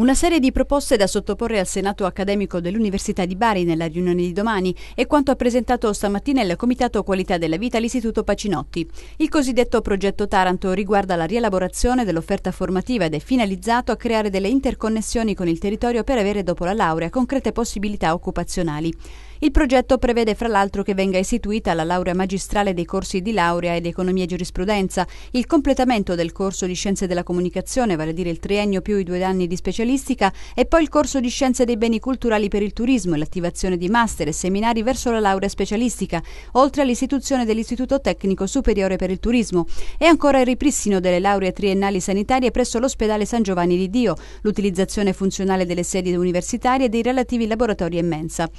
Una serie di proposte da sottoporre al Senato accademico dell'Università di Bari nella riunione di domani è quanto ha presentato stamattina il Comitato Qualità della Vita all'Istituto Pacinotti. Il cosiddetto progetto Taranto riguarda la rielaborazione dell'offerta formativa ed è finalizzato a creare delle interconnessioni con il territorio per avere dopo la laurea concrete possibilità occupazionali. Il progetto prevede fra l'altro che venga istituita la laurea magistrale dei corsi di laurea ed economia e giurisprudenza, il completamento del corso di scienze della comunicazione, vale a dire il triennio più i due anni di specialistica, e poi il corso di scienze dei beni culturali per il turismo e l'attivazione di master e seminari verso la laurea specialistica, oltre all'istituzione dell'Istituto Tecnico Superiore per il Turismo e ancora il ripristino delle lauree triennali sanitarie presso l'ospedale San Giovanni di Dio, l'utilizzazione funzionale delle sedi universitarie e dei relativi laboratori e mensa.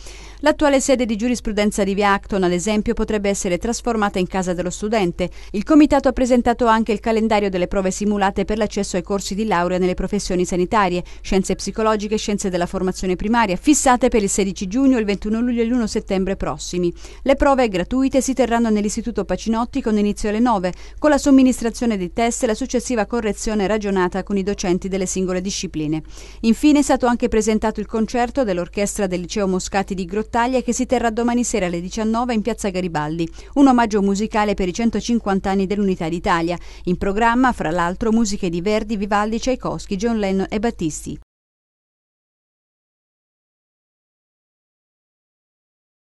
L'attuale L'attuale sede di giurisprudenza di Via Acton, ad esempio, potrebbe essere trasformata in casa dello studente. Il comitato ha presentato anche il calendario delle prove simulate per l'accesso ai corsi di laurea nelle professioni sanitarie, scienze psicologiche e scienze della formazione primaria, fissate per il 16 giugno, il 21 luglio e l'1 settembre prossimi. Le prove gratuite si terranno nell'Istituto Pacinotti con inizio alle 9, con la somministrazione dei test e la successiva correzione ragionata con i docenti delle singole discipline. Infine è stato anche presentato il concerto dell'orchestra del liceo Moscati di Grottaglia Italia che si terrà domani sera alle 19 in piazza Garibaldi, un omaggio musicale per i 150 anni dell'Unità d'Italia. In programma, fra l'altro, musiche di Verdi, Vivaldi, Tchaikovsky, John Lennon e Battisti.